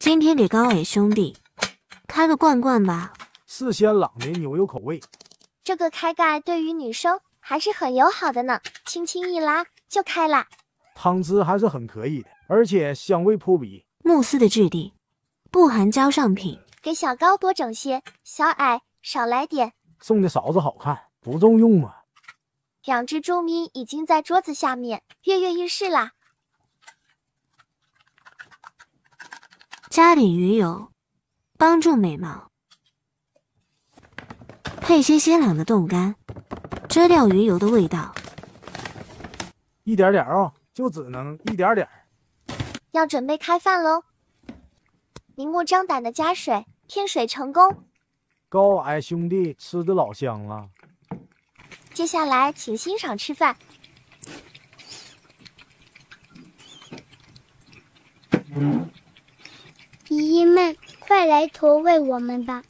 今天给高矮兄弟开个罐罐吧，四鲜朗的牛油口味。这个开盖对于女生还是很友好的呢，轻轻一拉就开了。汤汁还是很可以的，而且香味扑鼻，慕斯的质地不含胶上品。给小高多整些，小矮少来点。送的勺子好看，不中用吗？两只猪咪已经在桌子下面跃跃欲试啦。加点鱼油，帮助美貌。配些鲜朗的冻干，遮掉鱼油的味道。一点点儿啊，就只能一点点儿。要准备开饭喽！明目张胆的加水，添水成功。高矮兄弟吃的老香了。接下来，请欣赏吃饭。快来驼喂我们吧。